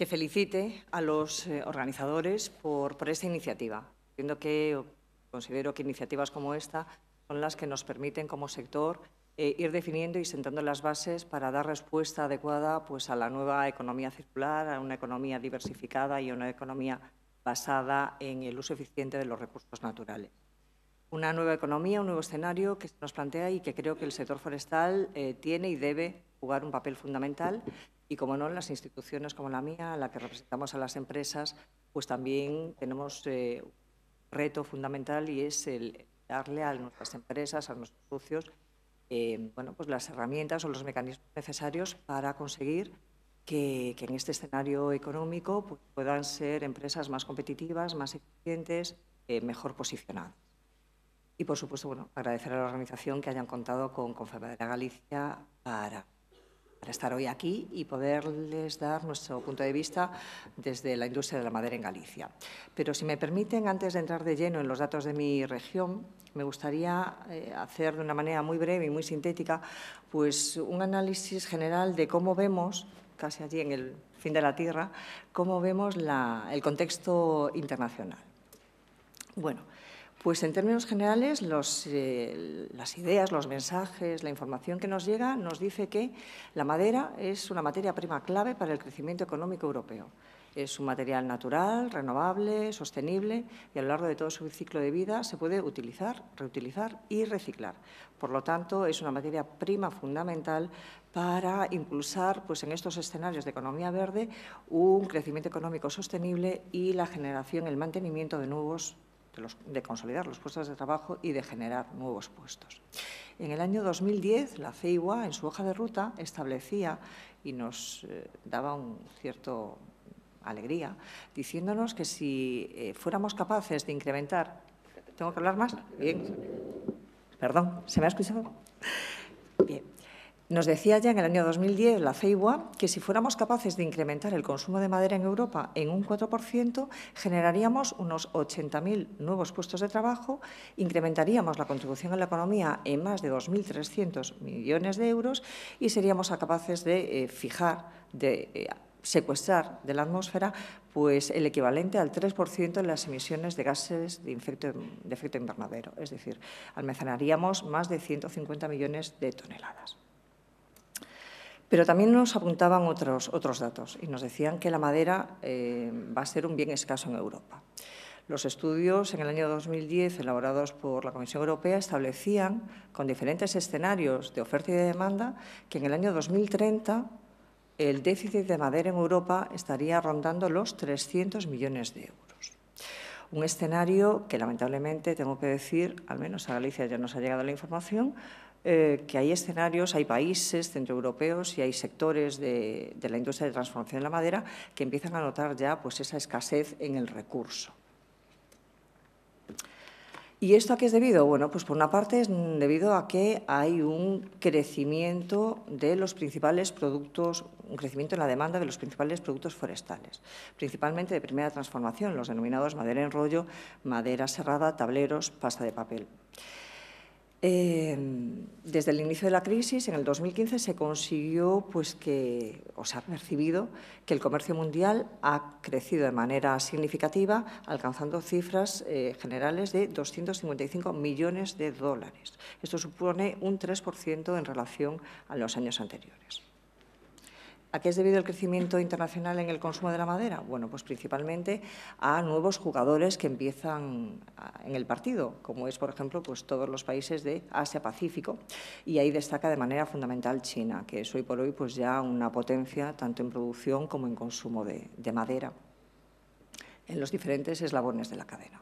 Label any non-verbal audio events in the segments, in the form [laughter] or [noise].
que felicite a los eh, organizadores por, esta iniciativa. siendo que considero que iniciativas como esta son las que nos permiten como sector eh, ir definiendo y sentando las bases para dar respuesta adecuada pues, a la nueva economía circular, a una economía diversificada y a una economía basada en el uso eficiente de los recursos naturales. Una nueva economía, un nuevo escenario que se nos plantea y que creo que el sector forestal eh, tiene y debe jugar un papel fundamental y como no, en las instituciones como la mía, la que representamos a las empresas, pues también tenemos eh, un reto fundamental y es el darle a nuestras empresas, a nuestros socios, eh, bueno, pues las herramientas o los mecanismos necesarios para conseguir que, en este escenario económico pues, puedan ser empresas más competitivas, más eficientes, eh, mejor posicionadas. Y, por supuesto, bueno, agradecer a la organización que hayan contado con Confederación Galicia para para estar hoy aquí y poderles dar nuestro punto de vista desde la industria de la madera en Galicia. Pero si me permiten, antes de entrar de lleno en los datos de mi región, me gustaría eh, hacer de una manera muy breve y muy sintética pues, un análisis general de cómo vemos, casi allí en el fin de la Tierra, cómo vemos el contexto internacional. Bueno, pues en términos generales, eh, las ideas, los mensajes, la información que nos llega nos dice que la madera es una materia prima clave para el crecimiento económico europeo. Es un material natural, renovable, sostenible y a lo largo de todo su ciclo de vida se puede utilizar, reutilizar y reciclar. Por lo tanto, es una materia prima fundamental para impulsar pues, en estos escenarios de economía verde un crecimiento económico sostenible y la generación, el mantenimiento de nuevos de, consolidar los puestos de trabajo y de generar nuevos puestos. En el año 2010, la CEIWA, en su hoja de ruta, establecía y nos eh, daba un cierto alegría, diciéndonos que si eh, fuéramos capaces de incrementar… ¿Tengo que hablar más? Bien. Perdón, ¿se me ha escuchado? Bien. Nos decía ya en el año 2010 la CEIWA que si fuéramos capaces de incrementar el consumo de madera en Europa en un 4%, generaríamos unos 80.000 nuevos puestos de trabajo, incrementaríamos la contribución a la economía en más de 2.300 millones de euros y seríamos capaces de eh, fijar, de eh, secuestrar de la atmósfera pues el equivalente al 3% de las emisiones de gases de, de efecto invernadero. Es decir, almacenaríamos más de 150 millones de toneladas. Pero también nos apuntaban otros, otros datos y nos decían que la madera eh, va a ser un bien escaso en Europa. Los estudios en el año 2010 elaborados por la Comisión Europea establecían, con diferentes escenarios de oferta y de demanda, que en el año 2030 el déficit de madera en Europa estaría rondando los 300 millones de euros. Un escenario que, lamentablemente, tengo que decir, al menos a Galicia ya nos ha llegado la información, eh, que hay escenarios, hay países centroeuropeos y hay sectores de, la industria de transformación de la madera que empiezan a notar ya pues, esa escasez en el recurso. ¿Y esto a qué es debido? Bueno, pues por una parte es debido a que hay un crecimiento de los principales productos, un crecimiento en la demanda de los principales productos forestales, principalmente de primera transformación, los denominados madera en rollo, madera serrada, tableros, pasta de papel. Em, desde el inicio de la crisis, en el 2015, se consiguió pues, que, o se ha percibido que el comercio mundial ha crecido de manera significativa, alcanzando cifras eh, generales de 255 millones de dólares. Esto supone un 3% en relación a los años anteriores. ¿A qué es debido el crecimiento internacional en el consumo de la madera? Bueno, pues principalmente a nuevos jugadores que empiezan en el partido, como es, por ejemplo, pues todos los países de Asia-Pacífico. Y ahí destaca de manera fundamental China, que es hoy por hoy pues ya una potencia tanto en producción como en consumo de, madera en los diferentes eslabones de la cadena.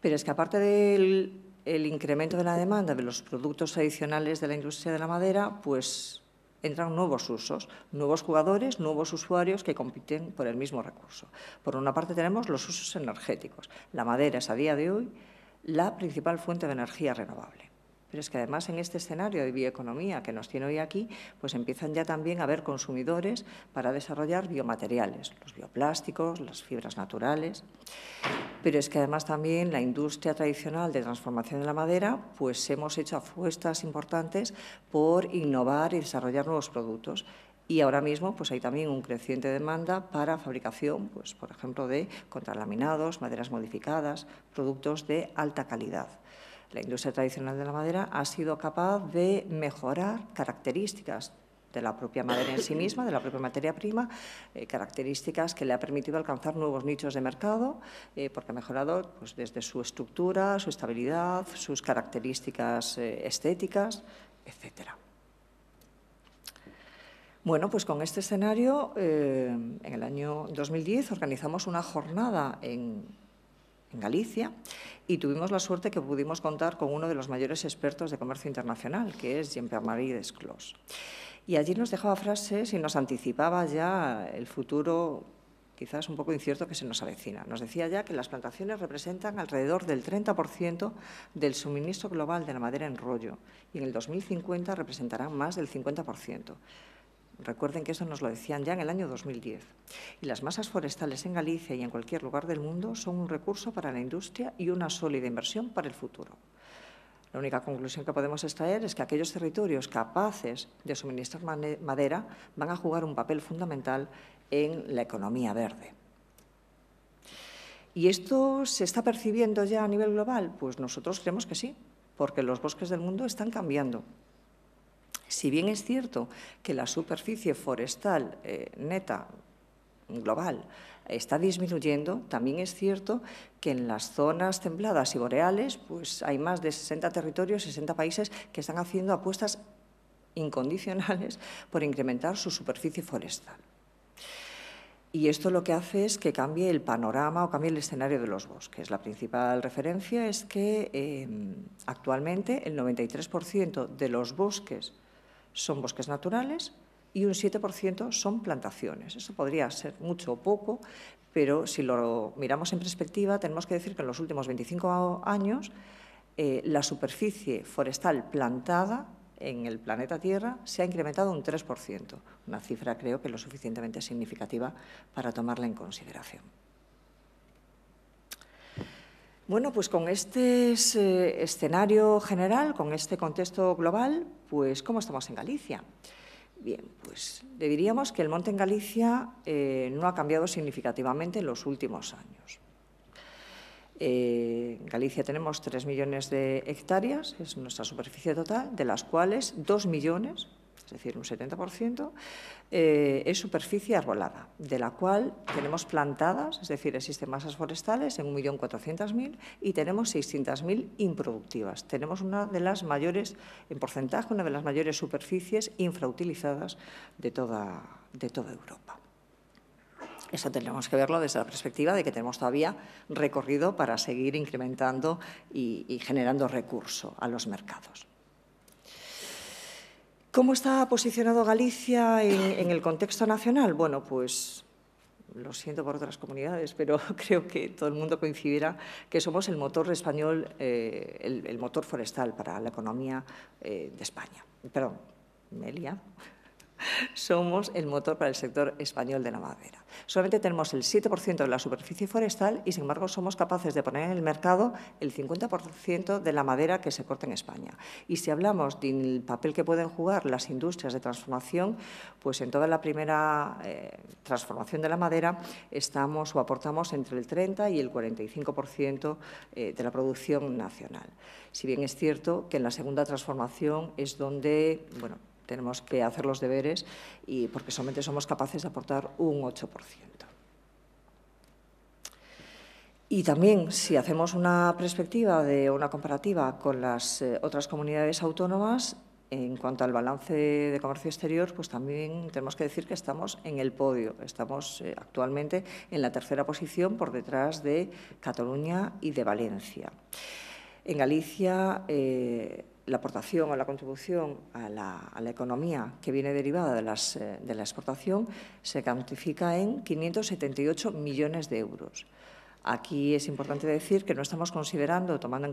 Pero es que aparte del incremento de la demanda de los productos adicionales de la industria de la madera, pues entran nuevos usos, nuevos jugadores, nuevos usuarios que compiten por el mismo recurso. Por una parte tenemos los usos energéticos. La madera es a día de hoy la principal fuente de energía renovable. Pero es que además en este escenario de bioeconomía que nos tiene hoy aquí, pues empiezan ya también a haber consumidores para desarrollar biomateriales, los bioplásticos, las fibras naturales. Pero es que además también la industria tradicional de transformación de la madera, pues hemos hecho apuestas importantes por innovar y desarrollar nuevos productos. Y ahora mismo pues hay también un creciente demanda para fabricación, pues, por ejemplo, de contralaminados, maderas modificadas, productos de alta calidad. La industria tradicional de la madera ha sido capaz de mejorar características de la propia madera en sí misma, de la propia materia prima, eh, características que le ha permitido alcanzar nuevos nichos de mercado, eh, porque ha mejorado pues, desde su estructura, su estabilidad, sus características eh, estéticas, etc. Bueno, pues con este escenario, en el año 2010 organizamos una jornada en en Galicia y tuvimos la suerte que pudimos contar con uno de los mayores expertos de comercio internacional, que es Jean-Pierre-Marie Desclos. Y allí nos dejaba frases y nos anticipaba ya el futuro quizás un poco incierto que se nos avecina. Nos decía ya que las plantaciones representan alrededor del 30% del suministro global de la madera en rollo y en el 2050 representarán más del 50%. Recuerden que eso nos lo decían ya en el año 2010. Y las masas forestales en Galicia y en cualquier lugar del mundo son un recurso para la industria y una sólida inversión para el futuro. La única conclusión que podemos extraer es que aquellos territorios capaces de suministrar madera van a jugar un papel fundamental en la economía verde. ¿Y esto se está percibiendo ya a nivel global? Pues nosotros creemos que sí, porque los bosques del mundo están cambiando si bien es cierto que la superficie forestal eh, neta global está disminuyendo, también es cierto que en las zonas templadas y boreales pues hay más de 60 territorios, 60 países que están haciendo apuestas incondicionales por incrementar su superficie forestal. Y esto lo que hace es que cambie el panorama o cambie el escenario de los bosques. La principal referencia es que eh, actualmente el 93% de los bosques son bosques naturales y un 7% son plantaciones. Eso podría ser mucho o poco, pero si lo miramos en perspectiva, tenemos que decir que en los últimos 25 años eh, la superficie forestal plantada en el planeta Tierra se ha incrementado un 3%, una cifra creo que lo suficientemente significativa para tomarla en consideración. Bueno, pues con este eh, escenario general, con este contexto global, pues cómo estamos en Galicia. Bien, pues le diríamos que el monte en Galicia eh, no ha cambiado significativamente en los últimos años. Eh, en Galicia tenemos 3 millones de hectáreas, es nuestra superficie total, de las cuales 2 millones es decir, un 70%, eh, es superficie arbolada, de la cual tenemos plantadas, es decir, existen masas forestales en 1.400.000 y tenemos 600.000 improductivas. Tenemos una de las mayores, en porcentaje, una de las mayores superficies infrautilizadas de toda, de Europa. Eso tenemos que verlo desde la perspectiva de que tenemos todavía recorrido para seguir incrementando y generando recurso a los mercados. ¿Cómo está posicionado Galicia en, el contexto nacional? Bueno, pues lo siento por otras comunidades, pero [laughs] creo que todo el mundo coincidirá que somos el motor español, eh, el, motor forestal para la economía eh, de España. Perdón, Melia somos el motor para el sector español de la madera. Solamente tenemos el 7% de la superficie forestal y, sin embargo, somos capaces de poner en el mercado el 50% de la madera que se corta en España. Y si hablamos del papel que pueden jugar las industrias de transformación, pues en toda la primera eh, transformación de la madera estamos o aportamos entre el 30 y el 45% eh, de la producción nacional. Si bien es cierto que en la segunda transformación es donde, bueno, tenemos que hacer los deberes y porque solamente somos capaces de aportar un 8%. Y también, si hacemos una perspectiva de una comparativa con las eh, otras comunidades autónomas, en cuanto al balance de comercio exterior, pues también tenemos que decir que estamos en el podio. Estamos eh, actualmente en la tercera posición por detrás de Cataluña y de Valencia. En Galicia eh, la aportación o la contribución a la, economía que viene derivada eh, de, la exportación se cuantifica en 578 millones de euros. Aquí es importante decir que no estamos considerando, tomando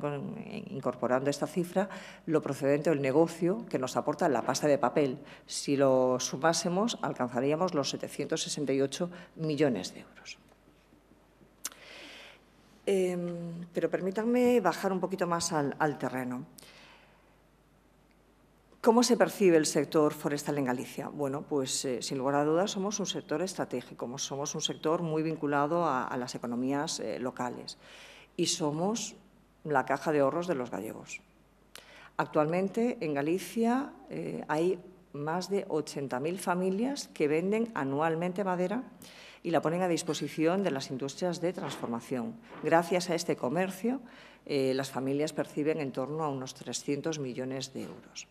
incorporando esta cifra, lo procedente del negocio que nos aporta la pasta de papel. Si lo sumásemos, alcanzaríamos los 768 millones de euros. Em, pero permítanme bajar un poquito más al terreno. ¿Cómo se percibe el sector forestal en Galicia? Bueno, pues eh, sin lugar a dudas somos un sector estratégico, somos un sector muy vinculado a, las economías eh, locales y somos la caja de ahorros de los gallegos. Actualmente en Galicia eh, hay más de 80.000 familias que venden anualmente madera y la ponen a disposición de las industrias de transformación. Gracias a este comercio, eh, las familias perciben en torno a unos 300 millones de euros.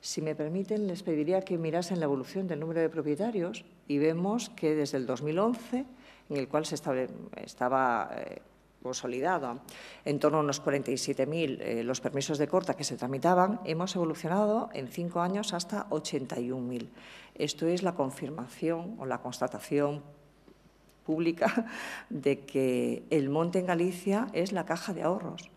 Si me permiten, les pediría que mirasen la evolución del número de propietarios y vemos que desde el 2011, en el cual se estaba, eh, consolidado en torno a unos 47.000 eh, los permisos de corta que se tramitaban, hemos evolucionado en cinco años hasta 81.000. Esto es la confirmación o la constatación pública [laughs] de que el monte en Galicia es la caja de ahorros.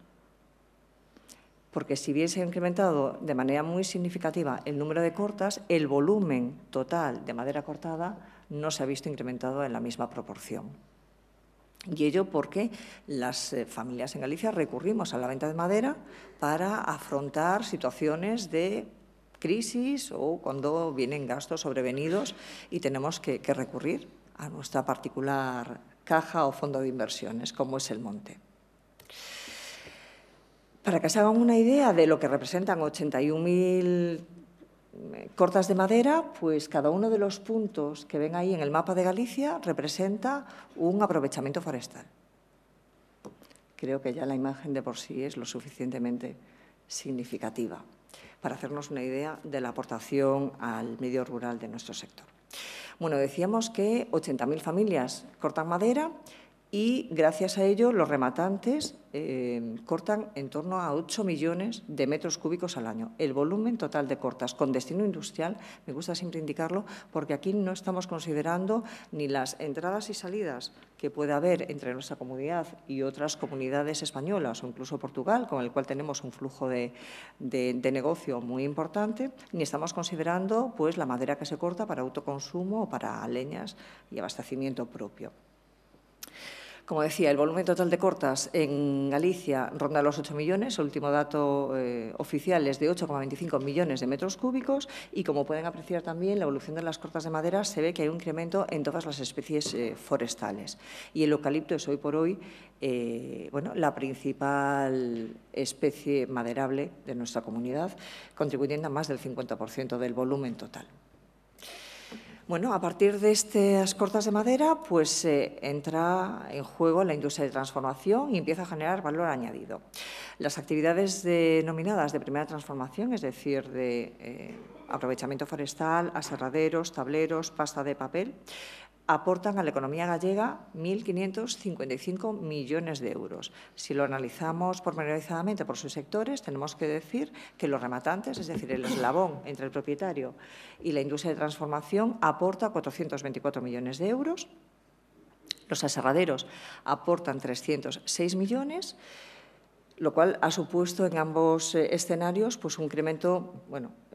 Porque si bien se ha incrementado de manera muy significativa el número de cortas, el volumen total de madera cortada no se ha visto incrementado en la misma proporción. Y ello porque las eh, familias en Galicia recurrimos a la venta de madera para afrontar situaciones de crisis o cuando vienen gastos sobrevenidos y tenemos que, recurrir a nuestra particular caja o fondo de inversiones, como es el monte. Para que se hagan una idea de lo que representan 81.000 cortas de madera, pues cada uno de los puntos que ven ahí en el mapa de Galicia representa un aprovechamiento forestal. Creo que ya la imagen de por sí es lo suficientemente significativa para hacernos una idea de la aportación al medio rural de nuestro sector. Bueno, decíamos que 80.000 familias cortan madera, y gracias a ello los rematantes eh, cortan en torno a 8 millones de metros cúbicos al año. El volumen total de cortas con destino industrial, me gusta siempre indicarlo, porque aquí no estamos considerando ni las entradas y salidas que puede haber entre nuestra comunidad y otras comunidades españolas o incluso Portugal, con el cual tenemos un flujo de, de negocio muy importante, ni estamos considerando pues, la madera que se corta para autoconsumo o para leñas y abastecimiento propio. Como decía, el volumen total de cortas en Galicia ronda los 8 millones, el último dato eh, oficial es de 8,25 millones de metros cúbicos y como pueden apreciar también la evolución de las cortas de madera se ve que hay un incremento en todas las especies eh, forestales y el eucalipto es hoy por hoy eh, la principal especie maderable de nuestra comunidad, contribuyendo a más del 50% del volumen total. Bueno, a partir de estas cortas de madera, pues eh, entra en juego la industria de transformación y empieza a generar valor añadido. Las actividades denominadas de primera transformación, es decir, de eh, aprovechamiento forestal, aserraderos, tableros, pasta de papel, aportan a la economía gallega 1.555 millones de euros. Si lo analizamos pormenorizadamente por sus sectores, tenemos que decir que los rematantes, es decir, el eslabón entre el propietario y la industria de transformación, aporta 424 millones de euros. Los aserraderos aportan 306 millones lo cual ha supuesto en ambos eh, escenarios pues, un incremento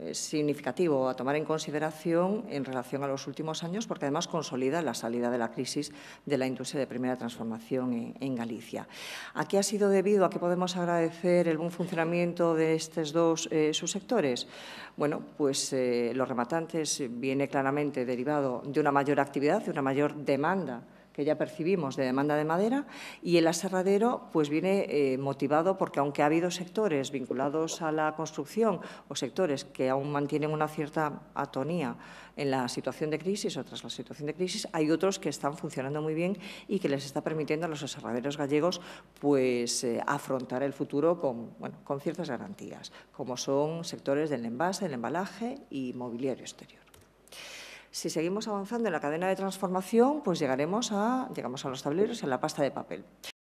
eh, significativo a tomar en consideración en relación a los últimos años, porque además consolida la salida de la crisis de la industria de primera transformación en, Galicia. ¿A qué ha sido debido? ¿A qué podemos agradecer el buen funcionamiento de estos dos eh, subsectores? Bueno, pues los rematantes viene claramente derivado de una mayor actividad, de una mayor demanda que ya percibimos de demanda de madera, y el aserradero pues viene eh, motivado porque aunque ha habido sectores vinculados a la construcción o sectores que aún mantienen una cierta atonía en la situación de crisis o tras la situación de crisis, hay otros que están funcionando muy bien y que les está permitiendo a los aserraderos gallegos pues eh, afrontar el futuro con, ciertas garantías, como son sectores del envase, del embalaje y mobiliario exterior. Si seguimos avanzando en la cadena de transformación, pues llegaremos a, a los tableros y a la pasta de papel.